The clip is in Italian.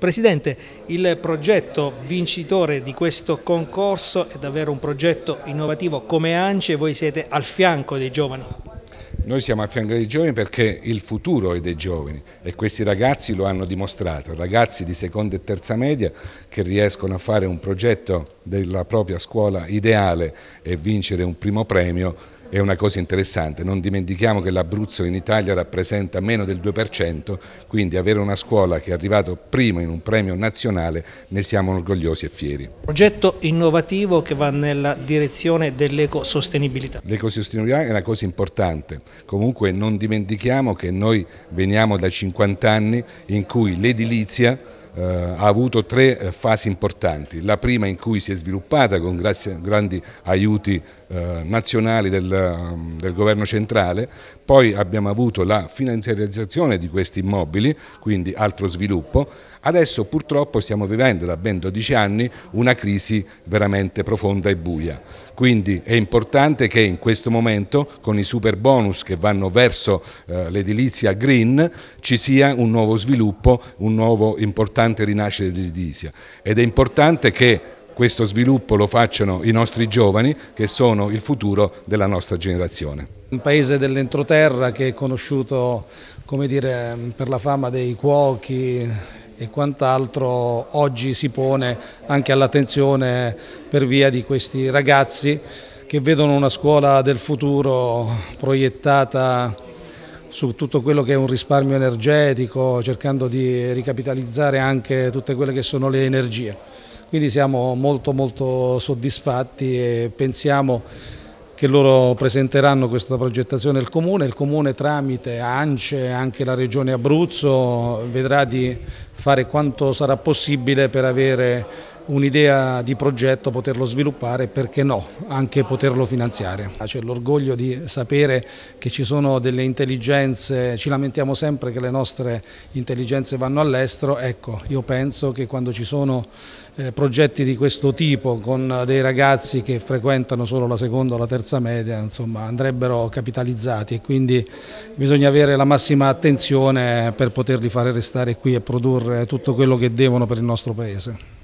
Presidente, il progetto vincitore di questo concorso è davvero un progetto innovativo come ANCE, voi siete al fianco dei giovani. Noi siamo a fianco dei giovani perché il futuro è dei giovani e questi ragazzi lo hanno dimostrato, ragazzi di seconda e terza media che riescono a fare un progetto della propria scuola ideale e vincere un primo premio è una cosa interessante, non dimentichiamo che l'Abruzzo in Italia rappresenta meno del 2%, quindi avere una scuola che è arrivata prima in un premio nazionale ne siamo orgogliosi e fieri. Progetto innovativo che va nella direzione dell'ecosostenibilità. L'ecosostenibilità è una cosa importante, comunque non dimentichiamo che noi veniamo da 50 anni in cui l'edilizia eh, ha avuto tre eh, fasi importanti, la prima in cui si è sviluppata con grazie, grandi aiuti eh, nazionali del, ehm, del, governo centrale, poi abbiamo avuto la finanziarizzazione di questi immobili, quindi altro sviluppo, adesso purtroppo stiamo vivendo da ben 12 anni una crisi veramente profonda e buia, quindi è importante che in questo momento con i super bonus che vanno verso eh, l'edilizia green ci sia un nuovo sviluppo, un nuovo importante importante rinascere dell'edilizia ed è importante che questo sviluppo lo facciano i nostri giovani che sono il futuro della nostra generazione. Un paese dell'entroterra che è conosciuto dire, per la fama dei cuochi e quant'altro oggi si pone anche all'attenzione per via di questi ragazzi che vedono una scuola del futuro proiettata su tutto quello che è un risparmio energetico, cercando di ricapitalizzare anche tutte quelle che sono le energie. Quindi siamo molto molto soddisfatti e pensiamo che loro presenteranno questa progettazione al Comune, il Comune tramite ANCE e anche la Regione Abruzzo vedrà di fare quanto sarà possibile per avere un'idea di progetto, poterlo sviluppare e perché no, anche poterlo finanziare. C'è l'orgoglio di sapere che ci sono delle intelligenze, ci lamentiamo sempre che le nostre intelligenze vanno all'estero, ecco io penso che quando ci sono eh, progetti di questo tipo con eh, dei ragazzi che frequentano solo la seconda o la terza media, insomma andrebbero capitalizzati e quindi bisogna avere la massima attenzione per poterli fare restare qui e produrre tutto quello che devono per il nostro Paese.